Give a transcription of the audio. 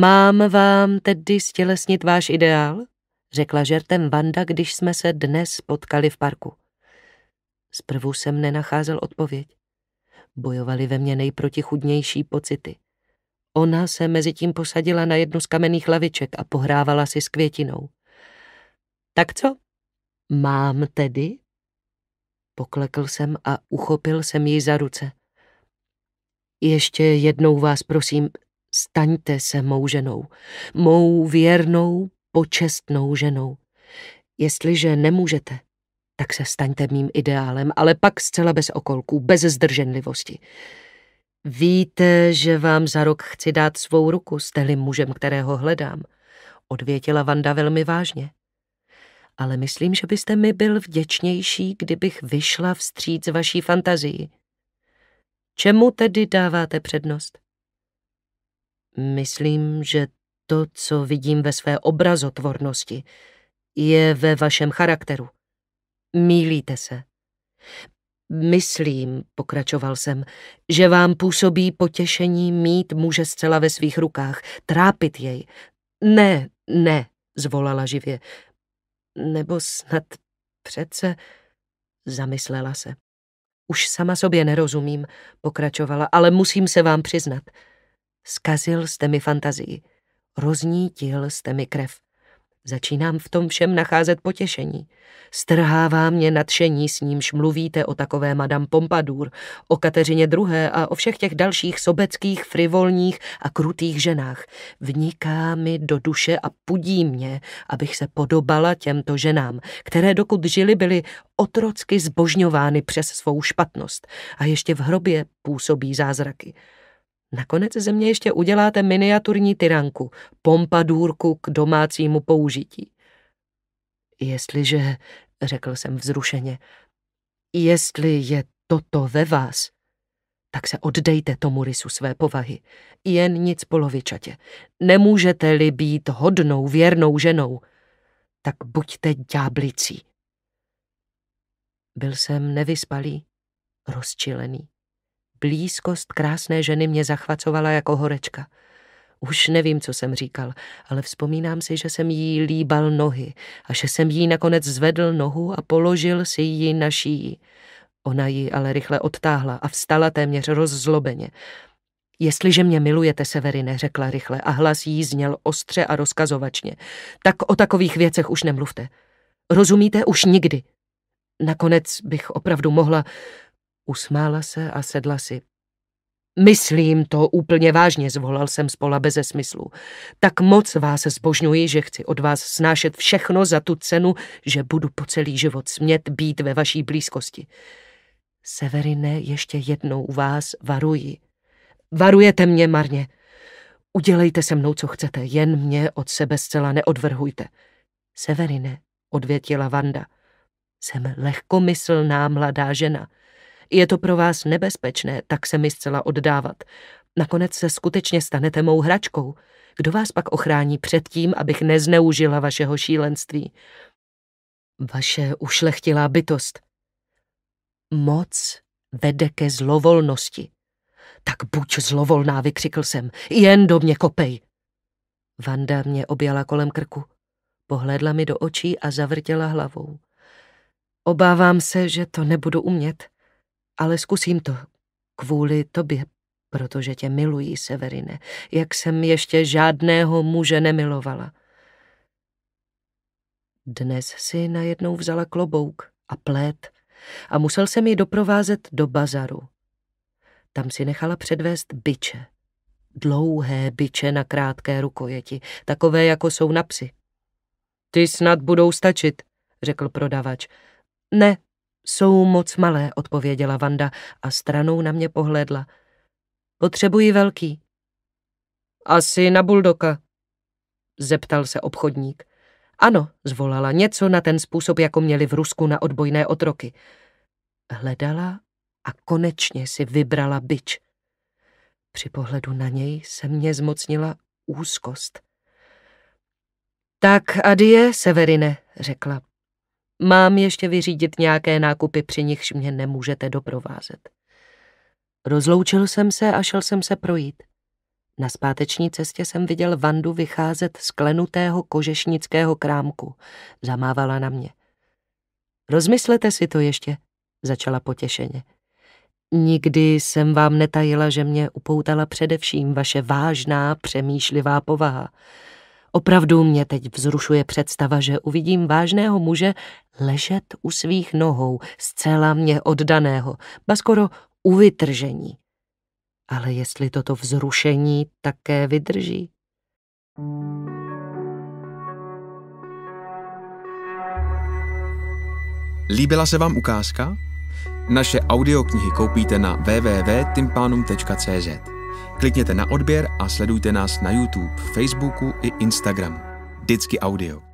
Mám vám tedy stělesnit váš ideál? řekla žertem Vanda, když jsme se dnes potkali v parku. Zprvu jsem nenacházel odpověď. Bojovali ve mně nejprotichudnější pocity. Ona se mezi tím posadila na jednu z kamenných laviček a pohrávala si s květinou. Tak co? Mám tedy? Poklekl jsem a uchopil jsem ji za ruce. Ještě jednou vás prosím, staňte se mou ženou, mou věrnou, počestnou ženou. Jestliže nemůžete, tak se staňte mým ideálem, ale pak zcela bez okolků, bez zdrženlivosti. Víte, že vám za rok chci dát svou ruku, jste mužem, kterého hledám, odvětila Vanda velmi vážně. Ale myslím, že byste mi byl vděčnější, kdybych vyšla vstříc vaší fantazii. Čemu tedy dáváte přednost? Myslím, že to, co vidím ve své obrazotvornosti, je ve vašem charakteru. Mílíte se. Myslím, pokračoval jsem, že vám působí potěšení mít muže zcela ve svých rukách, trápit jej. Ne, ne, zvolala živě. Nebo snad přece... Zamyslela se. Už sama sobě nerozumím, pokračovala, ale musím se vám přiznat. Skazil jste mi fantazii. Roznítil jste mi krev. Začínám v tom všem nacházet potěšení. Strhává mě nadšení, s nímž mluvíte o takové Madame Pompadour, o Kateřině II. a o všech těch dalších sobeckých, frivolních a krutých ženách. Vniká mi do duše a pudí mě, abych se podobala těmto ženám, které dokud žili byly otrocky zbožňovány přes svou špatnost a ještě v hrobě působí zázraky. Nakonec ze mě ještě uděláte miniaturní tyranku, pompadůrku k domácímu použití. Jestliže, řekl jsem vzrušeně, jestli je toto ve vás, tak se oddejte tomu rysu své povahy. Jen nic polovičatě. Nemůžete-li být hodnou, věrnou ženou, tak buďte ďáblicí. Byl jsem nevyspalý, rozčilený. Blízkost krásné ženy mě zachvacovala jako horečka. Už nevím, co jsem říkal, ale vzpomínám si, že jsem jí líbal nohy a že jsem jí nakonec zvedl nohu a položil si ji na šíji. Ona ji ale rychle odtáhla a vstala téměř rozzlobeně. Jestliže mě milujete, Severine, řekla rychle a hlas jí zněl ostře a rozkazovačně, tak o takových věcech už nemluvte. Rozumíte? Už nikdy. Nakonec bych opravdu mohla Usmála se a sedla si. Myslím to úplně vážně, zvolal jsem spola beze smyslu. Tak moc vás zbožňuji, že chci od vás snášet všechno za tu cenu, že budu po celý život smět být ve vaší blízkosti. Severine, ještě jednou vás varuji. Varujete mě marně. Udělejte se mnou, co chcete, jen mě od sebe zcela neodvrhujte. Severine, odvětila Vanda. Jsem lehkomyslná mladá žena. Je to pro vás nebezpečné, tak se mi zcela oddávat. Nakonec se skutečně stanete mou hračkou. Kdo vás pak ochrání před tím, abych nezneužila vašeho šílenství? Vaše ušlechtilá bytost. Moc vede ke zlovolnosti. Tak buď zlovolná, vykřikl jsem. Jen do mě kopej. Vanda mě objala kolem krku. Pohledla mi do očí a zavrtěla hlavou. Obávám se, že to nebudu umět ale zkusím to kvůli tobě, protože tě miluji, Severine, jak jsem ještě žádného muže nemilovala. Dnes si najednou vzala klobouk a plét a musel jsem ji doprovázet do bazaru. Tam si nechala předvést byče. Dlouhé byče na krátké rukojeti, takové, jako jsou na psy. Ty snad budou stačit, řekl prodavač. Ne, jsou moc malé, odpověděla Vanda a stranou na mě pohlédla. Potřebuji velký. Asi na buldoka, zeptal se obchodník. Ano, zvolala něco na ten způsob, jako měli v Rusku na odbojné otroky. Hledala a konečně si vybrala byč. Při pohledu na něj se mě zmocnila úzkost. Tak adie, Severine, řekla. Mám ještě vyřídit nějaké nákupy, při nichž mě nemůžete doprovázet. Rozloučil jsem se a šel jsem se projít. Na zpáteční cestě jsem viděl Vandu vycházet z klenutého kožešnického krámku. Zamávala na mě. Rozmyslete si to ještě, začala potěšeně. Nikdy jsem vám netajila, že mě upoutala především vaše vážná, přemýšlivá povaha. Opravdu mě teď vzrušuje představa, že uvidím vážného muže ležet u svých nohou, zcela mě oddaného, ba skoro u vytržení. Ale jestli toto vzrušení také vydrží? Líbila se vám ukázka? Naše audioknihy koupíte na www.timpanum.cz Klikněte na odběr a sledujte nás na YouTube, Facebooku i Instagramu. Vždycky audio.